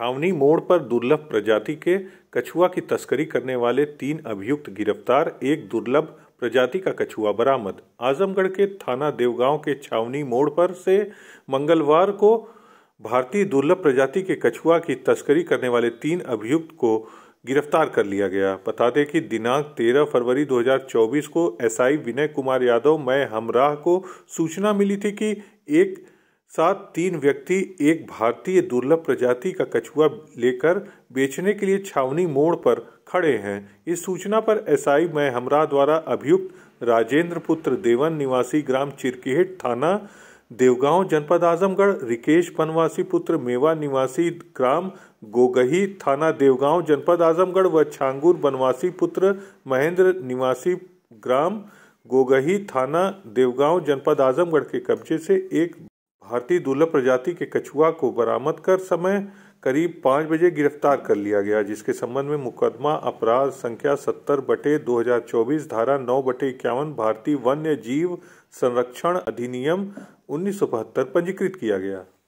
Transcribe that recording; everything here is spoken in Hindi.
छावनी मोड़ पर दुर्लभ प्रजाति के कछुआ की तस्करी करने वाले तीन अभियुक्त गिरफ्तार एक दुर्लभ प्रजाति का कछुआ बरामद आजमगढ़ के थाना देवगांव के छावनी मोड़ पर से मंगलवार को भारतीय दुर्लभ प्रजाति के कछुआ की तस्करी करने वाले तीन अभियुक्त को गिरफ्तार कर लिया गया बता दें कि दिनांक 13 फरवरी 2024 को एसआई विनय कुमार यादव मैं हमराह को सूचना मिली थी कि एक साथ तीन व्यक्ति एक भारतीय दुर्लभ प्रजाति का कछुआ लेकर बेचने के लिए छावनी मोड़ पर खड़े हैं इस सूचना पर एसआई मैं हमरा द्वारा अभियुक्त राजेंद्र पुत्र देवन निवासी ग्राम चिरकिहिट थाना देवगांव जनपद आजमगढ़ रिकेश बनवासी पुत्र मेवा निवासी ग्राम गोगही थाना देवगांव जनपद आजमगढ़ व छांगूर बनवासी पुत्र महेंद्र निवासी ग्राम गोगही थाना देवगांव जनपद आजमगढ़ के कब्जे से एक भारतीय दुर्लभ प्रजाति के कछुआ को बरामद कर समय करीब पाँच बजे गिरफ्तार कर लिया गया जिसके संबंध में मुकदमा अपराध संख्या सत्तर बटे दो हज़ार चौबीस धारा नौ बटे इक्यावन भारतीय वन्य जीव संरक्षण अधिनियम उन्नीस सौ बहत्तर पंजीकृत किया गया